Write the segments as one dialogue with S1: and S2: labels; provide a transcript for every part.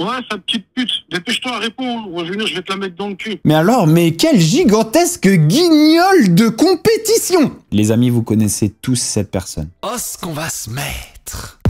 S1: Ouais, sa petite pute, dépêche-toi, réponds, ou venir, je vais te la mettre dans le cul. Mais alors, mais quel gigantesque guignol de compétition Les amis, vous connaissez tous cette personne. Oh, ce qu'on va se mettre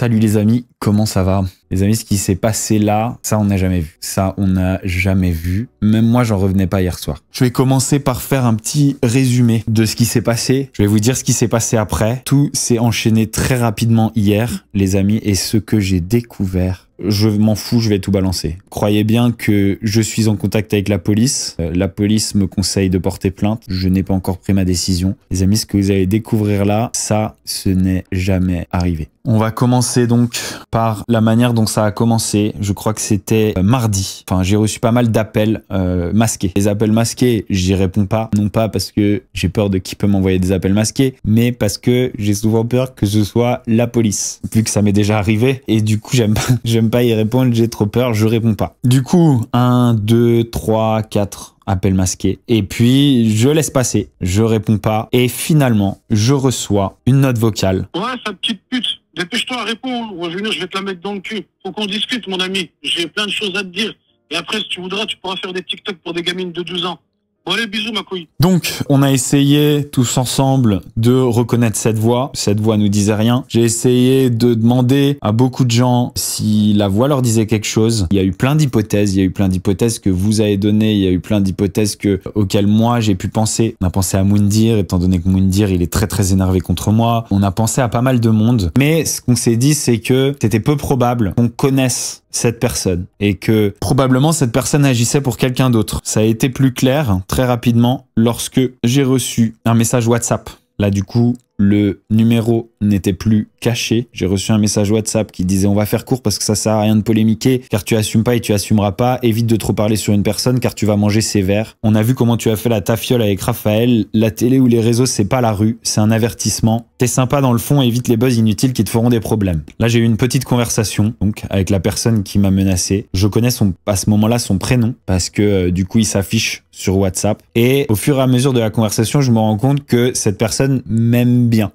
S1: Salut les amis, comment ça va les amis, ce qui s'est passé là, ça on n'a jamais vu. Ça on n'a jamais vu. Même moi, j'en revenais pas hier soir. Je vais commencer par faire un petit résumé de ce qui s'est passé. Je vais vous dire ce qui s'est passé après. Tout s'est enchaîné très rapidement hier, les amis, et ce que j'ai découvert je m'en fous, je vais tout balancer. Croyez bien que je suis en contact avec la police. Euh, la police me conseille de porter plainte. Je n'ai pas encore pris ma décision. Les amis, ce que vous allez découvrir là, ça, ce n'est jamais arrivé. On va commencer donc par la manière dont donc ça a commencé, je crois que c'était euh, mardi. Enfin, j'ai reçu pas mal d'appels euh, masqués. Les appels masqués, j'y réponds pas. Non pas parce que j'ai peur de qui peut m'envoyer des appels masqués, mais parce que j'ai souvent peur que ce soit la police, vu que ça m'est déjà arrivé. Et du coup, j'aime pas, j'aime pas y répondre, j'ai trop peur, je réponds pas. Du coup, 1, 2, 3, 4 appels masqués. Et puis, je laisse passer, je réponds pas. Et finalement, je reçois une note vocale. Ouais, sa petite pute Dépêche-toi, à répondre je vais te la mettre dans le cul. Faut qu'on discute, mon ami. J'ai plein de choses à te dire. Et après, si tu voudras, tu pourras faire des TikTok pour des gamines de 12 ans. Donc, on a essayé tous ensemble de reconnaître cette voix. Cette voix nous disait rien. J'ai essayé de demander à beaucoup de gens si la voix leur disait quelque chose. Il y a eu plein d'hypothèses. Il y a eu plein d'hypothèses que vous avez données. Il y a eu plein d'hypothèses que auxquelles moi j'ai pu penser. On a pensé à Moundir, étant donné que Moundir il est très très énervé contre moi. On a pensé à pas mal de monde. Mais ce qu'on s'est dit, c'est que c'était peu probable qu'on connaisse cette personne et que probablement cette personne agissait pour quelqu'un d'autre. Ça a été plus clair très rapidement lorsque j'ai reçu un message WhatsApp. Là du coup, le numéro n'était plus caché. J'ai reçu un message WhatsApp qui disait on va faire court parce que ça sert à rien de polémiquer car tu assumes pas et tu assumeras pas. Évite de trop parler sur une personne car tu vas manger ses sévère. On a vu comment tu as fait la tafiole avec Raphaël. La télé ou les réseaux c'est pas la rue, c'est un avertissement. T'es sympa dans le fond, évite les buzz inutiles qui te feront des problèmes. Là j'ai eu une petite conversation donc avec la personne qui m'a menacé. Je connais à ce moment-là son prénom parce que euh, du coup il s'affiche sur WhatsApp et au fur et à mesure de la conversation je me rends compte que cette personne m'aime bien.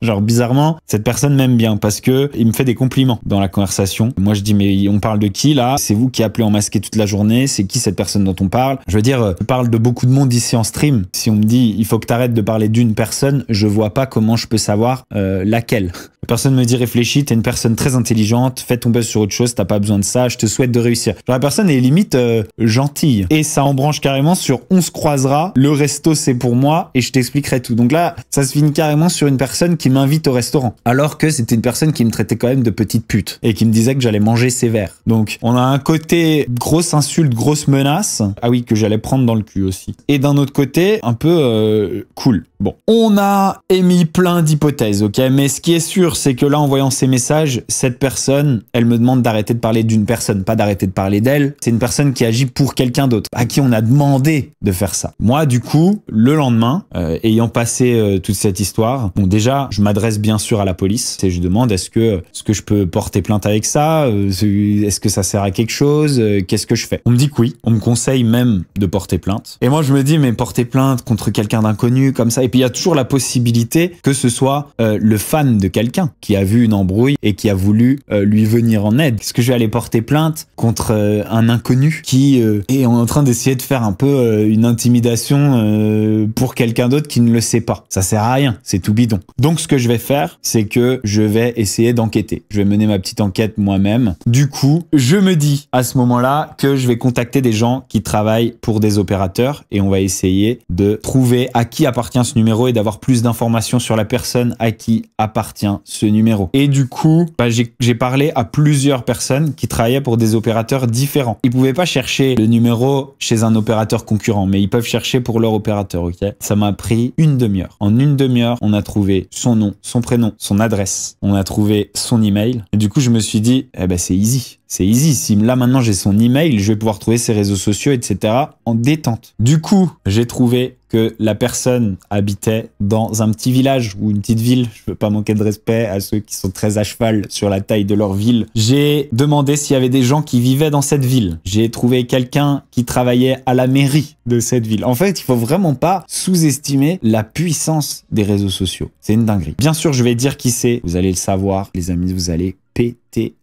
S1: Genre bizarrement, cette personne m'aime bien parce que il me fait des compliments dans la conversation. Moi je dis mais on parle de qui là C'est vous qui appelez en masqué toute la journée, c'est qui cette personne dont on parle Je veux dire, je euh, parle de beaucoup de monde ici en stream. Si on me dit il faut que t'arrêtes de parler d'une personne, je vois pas comment je peux savoir euh, laquelle. La personne me dit réfléchis, t'es une personne très intelligente, fais ton buzz sur autre chose, t'as pas besoin de ça, je te souhaite de réussir. Genre la personne est limite euh, gentille. Et ça embranche carrément sur on se croisera, le resto c'est pour moi et je t'expliquerai tout. Donc là, ça se finit carrément sur une personne qui m'invite au restaurant. Alors que c'était une personne qui me traitait quand même de petite pute et qui me disait que j'allais manger sévère. Donc on a un côté grosse insulte, grosse menace. Ah oui, que j'allais prendre dans le cul aussi. Et d'un autre côté, un peu euh, cool. Bon, on a émis plein d'hypothèses, ok Mais ce qui est sûr, c'est que là, en voyant ces messages, cette personne, elle me demande d'arrêter de parler d'une personne, pas d'arrêter de parler d'elle. C'est une personne qui agit pour quelqu'un d'autre, à qui on a demandé de faire ça. Moi, du coup, le lendemain, euh, ayant passé euh, toute cette histoire, bon, déjà, je m'adresse bien sûr à la police et je demande est-ce que, est ce que je peux porter plainte avec ça euh, Est-ce que ça sert à quelque chose Qu'est-ce que je fais On me dit que oui. On me conseille même de porter plainte. Et moi, je me dis mais porter plainte contre quelqu'un d'inconnu comme ça et puis il y a toujours la possibilité que ce soit euh, le fan de quelqu'un qui a vu une embrouille et qui a voulu euh, lui venir en aide. Est-ce que je vais aller porter plainte contre euh, un inconnu qui est en train d'essayer de faire un peu une intimidation pour quelqu'un d'autre qui ne le sait pas Ça sert à rien, c'est tout bidon. Donc ce que je vais faire, c'est que je vais essayer d'enquêter. Je vais mener ma petite enquête moi-même. Du coup, je me dis à ce moment-là que je vais contacter des gens qui travaillent pour des opérateurs et on va essayer de trouver à qui appartient ce numéro et d'avoir plus d'informations sur la personne à qui appartient ce numéro. Et du coup, bah, j'ai parlé à plusieurs personnes qui travaillaient pour des opérateurs différents. Ils pouvaient pas chercher le numéro chez un opérateur concurrent, mais ils peuvent chercher pour leur opérateur, ok Ça m'a pris une demi-heure. En une demi-heure, on a trouvé son nom, son prénom, son adresse. On a trouvé son email. Et du coup, je me suis dit, eh ben, c'est easy. C'est easy. Si là maintenant j'ai son email, je vais pouvoir trouver ses réseaux sociaux, etc. en détente. Du coup, j'ai trouvé que la personne habitait dans un petit village ou une petite ville. Je veux pas manquer de respect à ceux qui sont très à cheval sur la taille de leur ville. J'ai demandé s'il y avait des gens qui vivaient dans cette ville. J'ai trouvé quelqu'un qui travaillait à la mairie de cette ville. En fait, il faut vraiment pas sous-estimer la puissance des réseaux sociaux. C'est une dinguerie. Bien sûr, je vais dire qui c'est. Vous allez le savoir, les amis, vous allez péter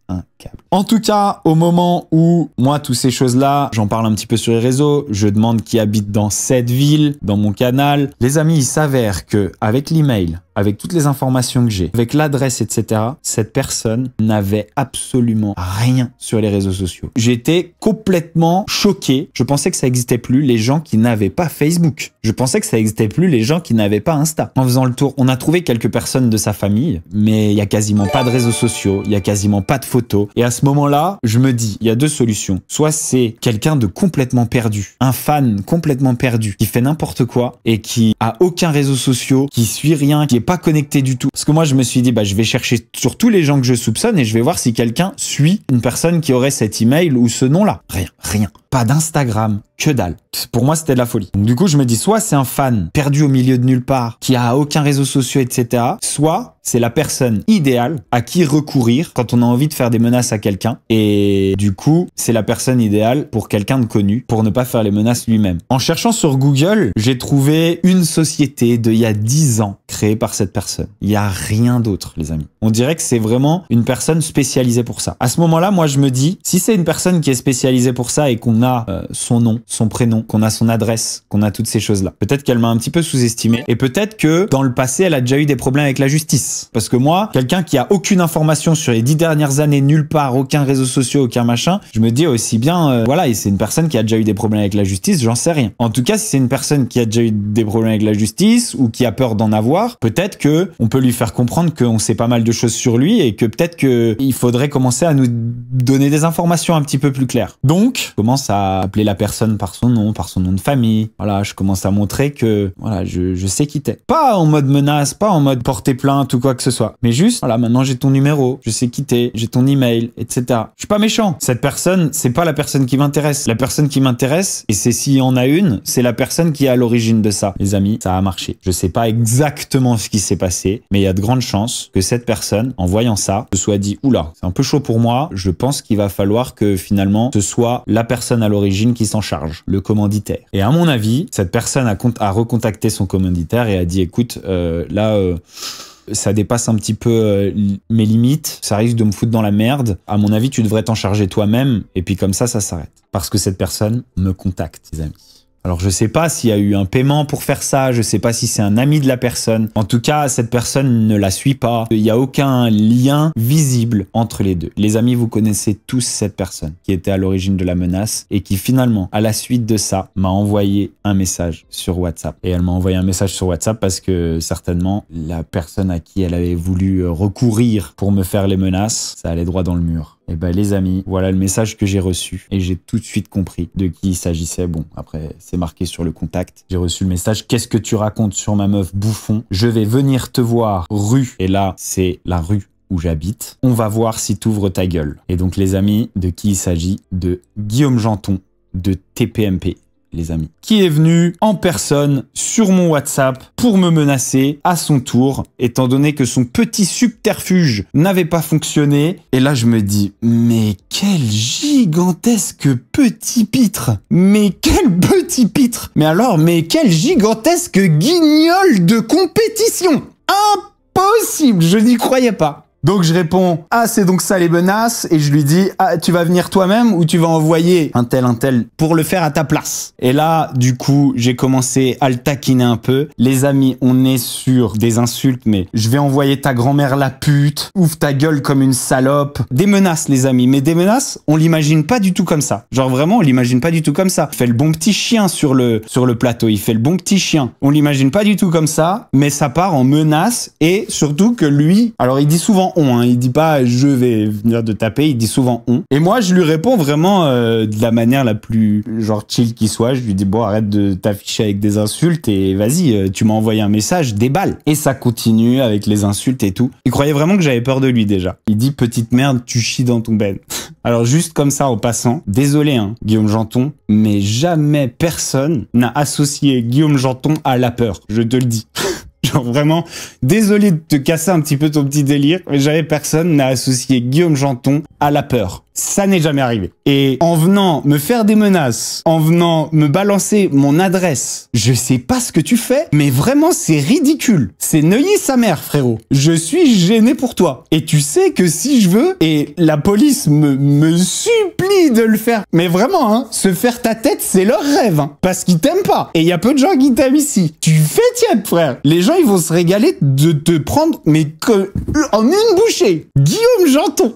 S1: un câble. En tout cas, au moment où moi, toutes ces choses-là, j'en parle un petit peu sur les réseaux, je demande qui habite dans cette ville, dans mon canal. Les amis, il s'avère que avec l'email, avec toutes les informations que j'ai, avec l'adresse, etc., cette personne n'avait absolument rien sur les réseaux sociaux. J'étais complètement choqué. Je pensais que ça existait plus les gens qui n'avaient pas Facebook. Je pensais que ça existait plus les gens qui n'avaient pas Insta. En faisant le tour, on a trouvé quelques personnes de sa famille, mais il n'y a quasiment pas de réseaux sociaux, il y a quasiment pas de photos. Et à ce moment-là, je me dis, il y a deux solutions. Soit c'est quelqu'un de complètement perdu, un fan complètement perdu, qui fait n'importe quoi et qui a aucun réseau social, qui suit rien, qui est pas connecté du tout. Parce que moi, je me suis dit, bah, je vais chercher sur tous les gens que je soupçonne et je vais voir si quelqu'un suit une personne qui aurait cet email ou ce nom-là. Rien, rien pas d'Instagram, que dalle. Pour moi, c'était de la folie. Donc, du coup, je me dis, soit c'est un fan perdu au milieu de nulle part, qui a aucun réseau social, etc. Soit c'est la personne idéale à qui recourir quand on a envie de faire des menaces à quelqu'un. Et du coup, c'est la personne idéale pour quelqu'un de connu, pour ne pas faire les menaces lui-même. En cherchant sur Google, j'ai trouvé une société de il y a 10 ans créée par cette personne. Il n'y a rien d'autre, les amis. On dirait que c'est vraiment une personne spécialisée pour ça. À ce moment-là, moi, je me dis, si c'est une personne qui est spécialisée pour ça et qu'on a euh, son nom, son prénom, qu'on a son adresse, qu'on a toutes ces choses-là, peut-être qu'elle m'a un petit peu sous-estimé et peut-être que dans le passé, elle a déjà eu des problèmes avec la justice. Parce que moi, quelqu'un qui a aucune information sur les dix dernières années, nulle part, aucun réseau social, aucun machin, je me dis aussi bien, euh, voilà, et c'est une personne qui a déjà eu des problèmes avec la justice, j'en sais rien. En tout cas, si c'est une personne qui a déjà eu des problèmes avec la justice ou qui a peur d'en avoir, peut-être que on peut lui faire comprendre qu'on sait pas mal de chose sur lui et que peut-être qu'il faudrait commencer à nous donner des informations un petit peu plus claires. Donc, je commence à appeler la personne par son nom, par son nom de famille. Voilà, je commence à montrer que voilà, je, je sais qui t'es. Pas en mode menace, pas en mode porter plainte ou quoi que ce soit, mais juste voilà, maintenant j'ai ton numéro, je sais qui t'es, j'ai ton email, etc. Je suis pas méchant. Cette personne, c'est pas la personne qui m'intéresse. La personne qui m'intéresse, et c'est s'il y en a une, c'est la personne qui est à l'origine de ça. Les amis, ça a marché. Je sais pas exactement ce qui s'est passé, mais il y a de grandes chances que cette personne en voyant ça, se soit dit, oula, c'est un peu chaud pour moi, je pense qu'il va falloir que finalement ce soit la personne à l'origine qui s'en charge, le commanditaire. Et à mon avis, cette personne a, recontacté son commanditaire et a dit, écoute, euh, là... Euh, ça dépasse un petit peu euh, mes limites, ça risque de me foutre dans la merde. À mon avis, tu devrais t'en charger toi-même, et puis comme ça, ça s'arrête. Parce que cette personne me contacte, les amis. Alors je sais pas s'il y a eu un paiement pour faire ça, je sais pas si c'est un ami de la personne. En tout cas, cette personne ne la suit pas. Il n'y a aucun lien visible entre les deux. Les amis, vous connaissez tous cette personne qui était à l'origine de la menace et qui finalement, à la suite de ça, m'a envoyé un message sur WhatsApp. Et elle m'a envoyé un message sur WhatsApp parce que certainement la personne à qui elle avait voulu euh, recourir pour me faire les menaces, ça allait droit dans le mur. Eh ben les amis, voilà le message que j'ai reçu et j'ai tout de suite compris de qui il s'agissait. Bon, après c'est marqué sur le contact. J'ai reçu le message "Qu'est-ce que tu racontes sur ma meuf bouffon Je vais venir te voir rue." Et là, c'est la rue où j'habite. On va voir si t'ouvres ta gueule. Et donc les amis, de qui il s'agit De Guillaume Janton de TPMP les amis, qui est venu en personne sur mon WhatsApp pour me menacer à son tour, étant donné que son petit subterfuge n'avait pas fonctionné. Et là, je me dis, mais quel gigantesque petit pitre Mais quel petit pitre Mais alors, mais quel gigantesque guignol de compétition Impossible Je n'y croyais pas donc je réponds ah c'est donc ça les menaces et je lui dis ah tu vas venir toi-même ou tu vas envoyer un tel un tel pour le faire à ta place. Et là du coup j'ai commencé à le taquiner un peu. Les amis on est sur des insultes mais je vais envoyer ta grand-mère la pute, ouvre ta gueule comme une salope. Des menaces les amis mais des menaces on l'imagine pas du tout comme ça. Genre vraiment on l'imagine pas du tout comme ça. Il fait le bon petit chien sur le sur le plateau, il fait le bon petit chien. On l'imagine pas du tout comme ça mais ça part en menace et surtout que lui alors il dit souvent Hein. Il dit pas je vais venir de taper, il dit souvent on. Et moi, je lui réponds vraiment euh, de la manière la plus genre chill qui soit. Je lui dis bon, arrête de t'afficher avec des insultes et vas-y, euh, tu m'as envoyé un message, déballe. Et ça continue avec les insultes et tout. Il croyait vraiment que j'avais peur de lui déjà. Il dit petite merde, tu chies dans ton bed. Alors juste comme ça en passant, désolé hein, Guillaume Janton, mais jamais personne n'a associé Guillaume Janton à la peur. Je te le dis. Genre vraiment, désolé de te casser un petit peu ton petit délire, mais jamais personne n'a associé Guillaume Janton à la peur. Ça n'est jamais arrivé. Et en venant me faire des menaces, en venant me balancer mon adresse, je sais pas ce que tu fais, mais vraiment c'est ridicule. C'est Neuilly sa mère, frérot. Je suis gêné pour toi. Et tu sais que si je veux, et la police me, me supplie de le faire, mais vraiment, hein, se faire ta tête, c'est leur rêve, hein, parce qu'ils t'aiment pas. Et il y a peu de gens qui t'aiment ici. Tu fais tiède, frère. Les gens, ils vont se régaler de te prendre, mais que, en une bouchée. Guillaume Janton.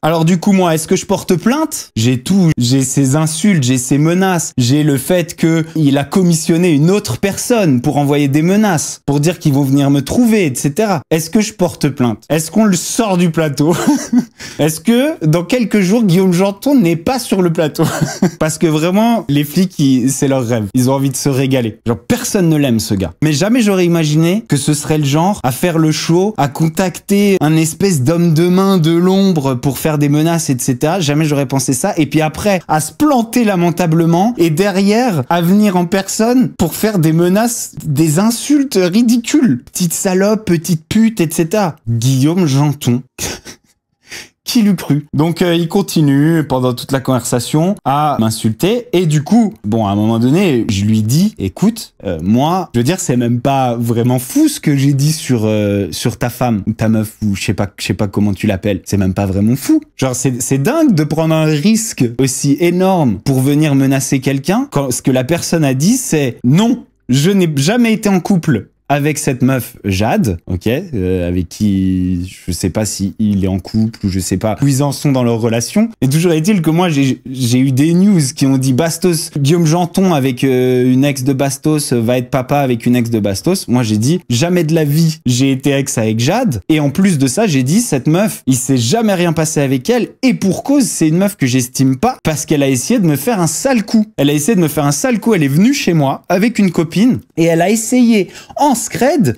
S1: Alors du coup, moi, est-ce que je porte plainte. J'ai tout. J'ai ses insultes, j'ai ses menaces, j'ai le fait que il a commissionné une autre personne pour envoyer des menaces, pour dire qu'ils vont venir me trouver, etc. Est-ce que je porte plainte Est-ce qu'on le sort du plateau Est-ce que dans quelques jours, Guillaume Janton n'est pas sur le plateau Parce que vraiment, les flics, c'est leur rêve. Ils ont envie de se régaler. Genre, personne ne l'aime, ce gars. Mais jamais j'aurais imaginé que ce serait le genre à faire le show, à contacter un espèce d'homme de main de l'ombre pour faire des menaces, etc. Jamais j'aurais pensé ça. Et puis après, à se planter lamentablement et derrière, à venir en personne pour faire des menaces, des insultes ridicules. Petite salope, petite pute, etc. Guillaume Janton. qui l'eût cru Donc euh, il continue pendant toute la conversation à m'insulter et du coup, bon, à un moment donné, je lui dis, écoute, euh, moi, je veux dire, c'est même pas vraiment fou ce que j'ai dit sur euh, sur ta femme ta meuf ou je sais pas, je sais pas comment tu l'appelles. C'est même pas vraiment fou. Genre c'est dingue de prendre un risque aussi énorme pour venir menacer quelqu'un quand ce que la personne a dit c'est non, je n'ai jamais été en couple avec cette meuf Jade, ok, euh, avec qui je sais pas si il est en couple ou je sais pas où ils en sont dans leur relation. Et toujours est-il que moi j'ai eu des news qui ont dit Bastos, Guillaume Janton avec euh, une ex de Bastos euh, va être papa avec une ex de Bastos. Moi j'ai dit jamais de la vie j'ai été ex avec Jade. Et en plus de ça j'ai dit cette meuf il s'est jamais rien passé avec elle et pour cause c'est une meuf que j'estime pas parce qu'elle a essayé de me faire un sale coup. Elle a essayé de me faire un sale coup. Elle est venue chez moi avec une copine et elle a essayé en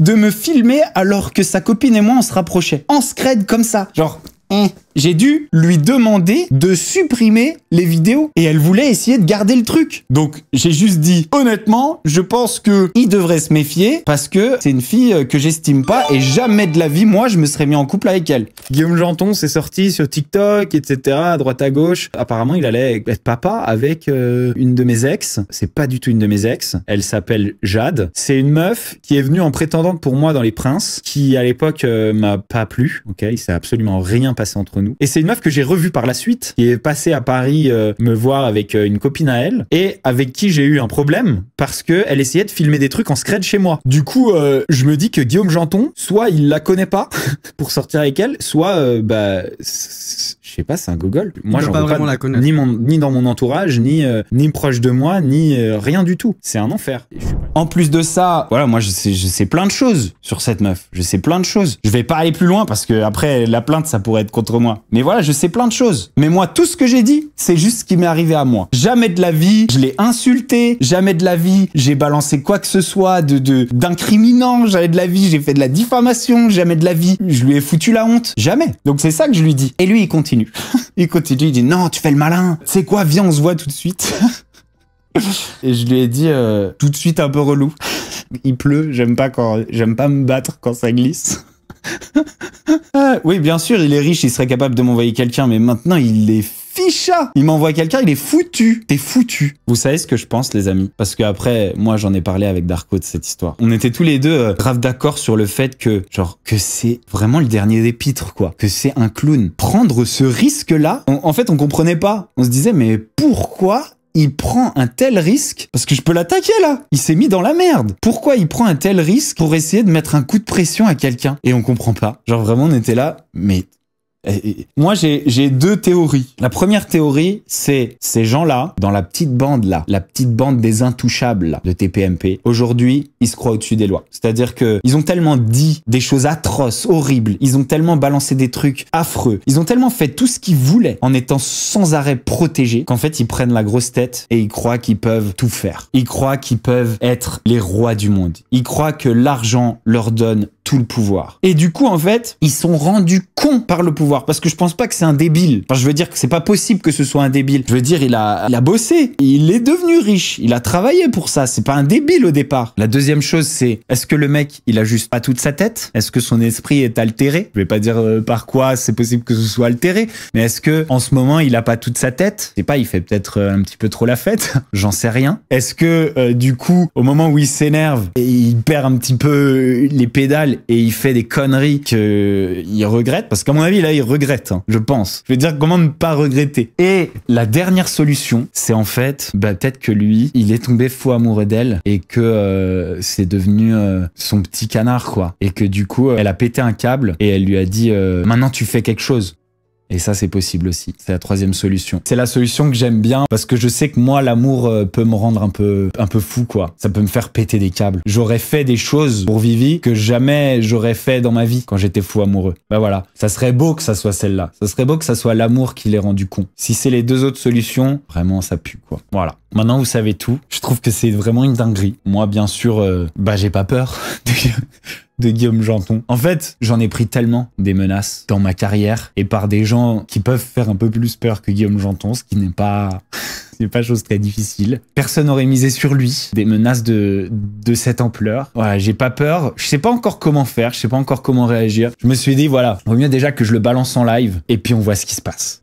S1: de me filmer alors que sa copine et moi on se rapprochait. En scred comme ça. Genre, hein j'ai dû lui demander de supprimer les vidéos et elle voulait essayer de garder le truc. Donc j'ai juste dit honnêtement, je pense que il devrait se méfier parce que c'est une fille euh, que j'estime pas et jamais de la vie moi je me serais mis en couple avec elle. Guillaume Janton s'est sorti sur TikTok etc à droite à gauche. Apparemment il allait être papa avec euh, une de mes ex. C'est pas du tout une de mes ex. Elle s'appelle Jade. C'est une meuf qui est venue en prétendante pour moi dans les Princes qui à l'époque euh, m'a pas plu. Ok, il s'est absolument rien passé entre et c'est une meuf que j'ai revue par la suite, qui est passée à Paris euh, me voir avec euh, une copine à elle, et avec qui j'ai eu un problème parce qu'elle essayait de filmer des trucs en scred chez moi. Du coup, euh, je me dis que Guillaume Janton, soit il la connaît pas pour sortir avec elle, soit bah je sais pas, c'est un Google. Moi, je pas vraiment la Ni, ni dans mon entourage, ni, euh, ni proche de moi, ni euh, rien du tout. C'est un enfer. En plus de ça, voilà, moi, je sais, je sais plein de choses sur cette meuf. Je sais plein de choses. Je vais pas aller plus loin parce que après, la plainte, ça pourrait être contre moi. Mais voilà, je sais plein de choses. Mais moi, tout ce que j'ai dit, c'est juste ce qui m'est arrivé à moi. Jamais de la vie, je l'ai insulté. Jamais de la vie, j'ai balancé quoi que ce soit de d'incriminant. jamais de la vie, j'ai fait de la diffamation. Jamais de la vie, je lui ai foutu la honte. Jamais. Donc c'est ça que je lui dis. Et lui, il continue il continue, il dit non, tu fais le malin. C'est quoi Viens, on se voit tout de suite. Et je lui ai dit euh, tout de suite un peu relou. Il pleut, j'aime pas quand j'aime pas me battre quand ça glisse. Ah, oui, bien sûr, il est riche, il serait capable de m'envoyer quelqu'un, mais maintenant il est ficha Il m'envoie quelqu'un, il est foutu. T'es foutu. Vous savez ce que je pense, les amis Parce que après, moi, j'en ai parlé avec Darko de cette histoire. On était tous les deux euh, grave d'accord sur le fait que, genre, que c'est vraiment le dernier épître, quoi. Que c'est un clown. Prendre ce risque-là, en fait, on comprenait pas. On se disait, mais pourquoi il prend un tel risque Parce que je peux l'attaquer là Il s'est mis dans la merde Pourquoi il prend un tel risque pour essayer de mettre un coup de pression à quelqu'un Et on comprend pas. Genre vraiment on était là, mais moi, j'ai deux théories. La première théorie, c'est ces gens-là, dans la petite bande là, la petite bande des intouchables de TPMP, aujourd'hui, ils se croient au-dessus des lois. C'est-à-dire qu'ils ont tellement dit des choses atroces, horribles, ils ont tellement balancé des trucs affreux, ils ont tellement fait tout ce qu'ils voulaient en étant sans arrêt protégés, qu'en fait, ils prennent la grosse tête et ils croient qu'ils peuvent tout faire. Ils croient qu'ils peuvent être les rois du monde. Ils croient que l'argent leur donne le pouvoir. Et du coup, en fait, ils sont rendus cons par le pouvoir parce que je pense pas que c'est un débile. je veux dire que c'est pas possible que ce soit un débile. Je veux dire, il a, il bossé, il est devenu riche, il a travaillé pour ça. C'est pas un débile au départ. La deuxième chose, c'est est-ce que le mec, il a juste pas toute sa tête Est-ce que son esprit est altéré Je vais pas dire euh, par quoi c'est possible que ce soit altéré, mais est-ce que en ce moment, il a pas toute sa tête Je pas, il fait peut-être euh, un petit peu trop la fête. J'en sais rien. Est-ce que euh, du coup, au moment où il s'énerve et il perd un petit peu les pédales et il fait des conneries que il regrette, parce qu'à mon avis, là, il regrette, hein, je pense. Je veux dire comment ne pas regretter. Et la dernière solution, c'est en fait, bah, peut-être que lui, il est tombé fou amoureux d'elle et que euh, c'est devenu euh, son petit canard, quoi. Et que du coup, elle a pété un câble et elle lui a dit, euh, maintenant tu fais quelque chose. Et ça, c'est possible aussi. C'est la troisième solution. C'est la solution que j'aime bien parce que je sais que moi, l'amour euh, peut me rendre un peu, un peu fou, quoi. Ça peut me faire péter des câbles. J'aurais fait des choses pour Vivi que jamais j'aurais fait dans ma vie quand j'étais fou amoureux. Bah voilà. Ça serait beau que ça soit celle-là. Ça serait beau que ça soit l'amour qui l'ait rendu con. Si c'est les deux autres solutions, vraiment, ça pue, quoi. Voilà. Maintenant, vous savez tout. Je trouve que c'est vraiment une dinguerie. Moi, bien sûr, euh, bah, j'ai pas peur. de Guillaume Janton. En fait, j'en ai pris tellement des menaces dans ma carrière et par des gens qui peuvent faire un peu plus peur que Guillaume Janton, ce qui n'est pas... n'est pas chose très difficile. Personne n'aurait misé sur lui des menaces de, de cette ampleur. Voilà, j'ai pas peur. Je sais pas encore comment faire. Je sais pas encore comment réagir. Je me suis dit, voilà, vaut mieux déjà que je le balance en live et puis on voit ce qui se passe.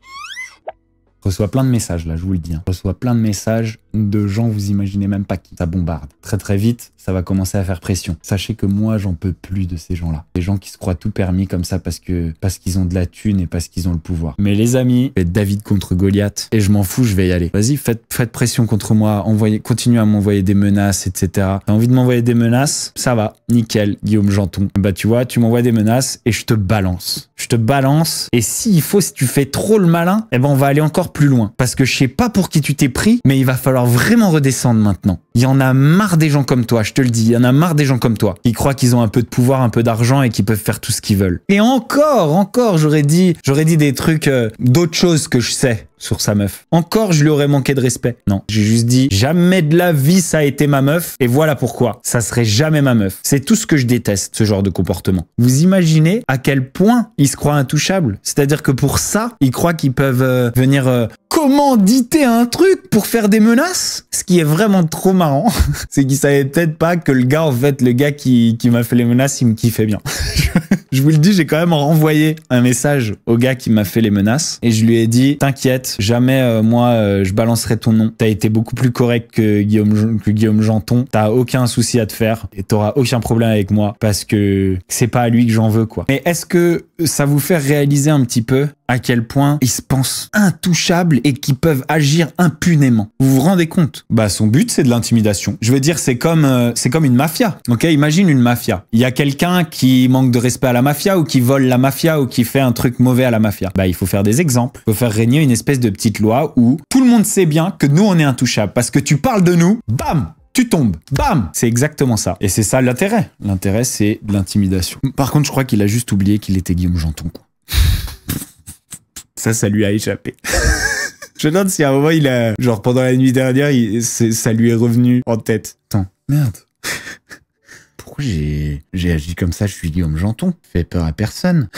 S1: Je reçois plein de messages là, je vous le dis. Hein. Je reçois plein de messages de gens, vous imaginez même pas qui. Ça bombarde. Très très vite, ça va commencer à faire pression. Sachez que moi, j'en peux plus de ces gens-là. Des gens qui se croient tout permis comme ça parce que parce qu'ils ont de la thune et parce qu'ils ont le pouvoir. Mais les amis, faites David contre Goliath et je m'en fous, je vais y aller. Vas-y, faites, faites pression contre moi, envoyez, continuez à m'envoyer des menaces, etc. T'as envie de m'envoyer des menaces Ça va, nickel, Guillaume Janton. Bah tu vois, tu m'envoies des menaces et je te balance. Je te balance et s'il faut, si tu fais trop le malin, eh ben on va aller encore plus loin. Parce que je sais pas pour qui tu t'es pris, mais il va falloir vraiment redescendre maintenant. Il y en a marre des gens comme toi, je te le dis. Il y en a marre des gens comme toi. Ils croient qu'ils ont un peu de pouvoir, un peu d'argent et qu'ils peuvent faire tout ce qu'ils veulent. Et encore, encore, j'aurais dit, j'aurais dit des trucs, d'autre euh, d'autres choses que je sais sur sa meuf. Encore, je lui aurais manqué de respect. Non, j'ai juste dit, jamais de la vie ça a été ma meuf, et voilà pourquoi. Ça serait jamais ma meuf. C'est tout ce que je déteste, ce genre de comportement. Vous imaginez à quel point ils se croient intouchables C'est-à-dire que pour ça, ils croient qu'ils peuvent euh, venir euh, Comment diter un truc pour faire des menaces. Ce qui est vraiment trop marrant, c'est qu'il savait peut-être pas que le gars, en fait, le gars qui, qui m'a fait les menaces, il me kiffait bien. je vous le dis, j'ai quand même renvoyé un message au gars qui m'a fait les menaces et je lui ai dit T'inquiète, jamais euh, moi euh, je balancerai ton nom. T'as été beaucoup plus correct que Guillaume, que Guillaume Janton. T'as aucun souci à te faire et t'auras aucun problème avec moi parce que c'est pas à lui que j'en veux quoi. Mais est-ce que ça vous fait réaliser un petit peu à quel point ils se pensent intouchables et qu'ils peuvent agir impunément. Vous vous rendez compte Bah son but c'est de l'intimidation. Je veux dire c'est comme euh, c'est comme une mafia. OK, imagine une mafia. Il y a quelqu'un qui manque de respect à la mafia ou qui vole la mafia ou qui fait un truc mauvais à la mafia. Bah il faut faire des exemples. Il faut faire régner une espèce de petite loi où tout le monde sait bien que nous on est intouchables parce que tu parles de nous, bam, tu tombes. Bam C'est exactement ça. Et c'est ça l'intérêt. L'intérêt, c'est de l'intimidation. Par contre, je crois qu'il a juste oublié qu'il était Guillaume Janton. Ça, ça lui a échappé. Je me demande si à un moment, il a. Genre, pendant la nuit dernière, ça lui est revenu en tête. Attends, merde. Pourquoi j'ai... agi comme ça Je suis Guillaume Janton. fait peur à personne.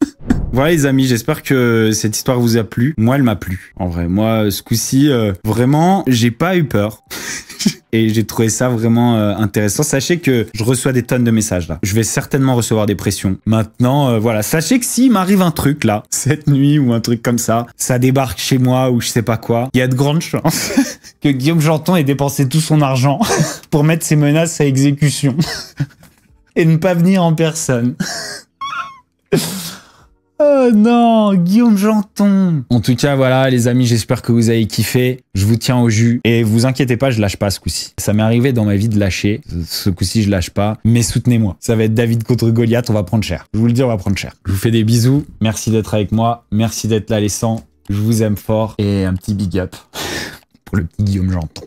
S1: Voilà les amis, j'espère que cette histoire vous a plu. Moi, elle m'a plu. En vrai, moi, ce coup-ci, euh, vraiment, j'ai pas eu peur. et j'ai trouvé ça vraiment euh, intéressant. Sachez que je reçois des tonnes de messages là. Je vais certainement recevoir des pressions. Maintenant, euh, voilà, sachez que s'il m'arrive un truc là, cette nuit ou un truc comme ça, ça débarque chez moi ou je sais pas quoi, il y a de grandes chances que Guillaume Janton ait dépensé tout son argent pour mettre ses menaces à exécution et ne pas venir en personne. Oh non, Guillaume Janton. En tout cas, voilà, les amis, j'espère que vous avez kiffé. Je vous tiens au jus. Et vous inquiétez pas, je lâche pas ce coup-ci. Ça m'est arrivé dans ma vie de lâcher. Ce coup-ci, je lâche pas. Mais soutenez-moi. Ça va être David contre Goliath. On va prendre cher. Je vous le dis, on va prendre cher. Je vous fais des bisous. Merci d'être avec moi. Merci d'être là, les 100. Je vous aime fort. Et un petit big up pour le petit Guillaume Janton.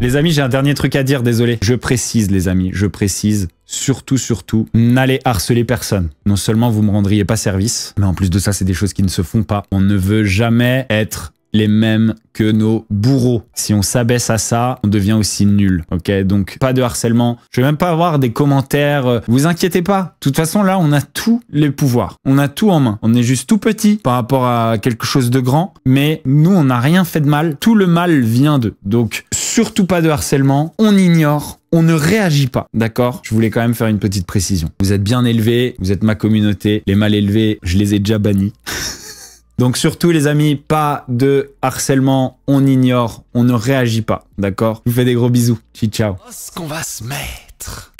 S1: Les amis, j'ai un dernier truc à dire, désolé. Je précise, les amis, je précise, surtout, surtout, n'allez harceler personne. Non seulement vous me rendriez pas service, mais en plus de ça, c'est des choses qui ne se font pas. On ne veut jamais être les mêmes que nos bourreaux. Si on s'abaisse à ça, on devient aussi nul. Ok, donc pas de harcèlement. Je vais même pas avoir des commentaires. Euh, vous inquiétez pas. De toute façon, là, on a tous les pouvoirs. On a tout en main. On est juste tout petit par rapport à quelque chose de grand. Mais nous, on n'a rien fait de mal. Tout le mal vient d'eux. Donc surtout pas de harcèlement, on ignore, on ne réagit pas, d'accord Je voulais quand même faire une petite précision. Vous êtes bien élevés, vous êtes ma communauté, les mal élevés, je les ai déjà bannis. Donc surtout les amis, pas de harcèlement, on ignore, on ne réagit pas, d'accord Je vous fais des gros bisous, ciao ciao. Ce qu'on va se mettre.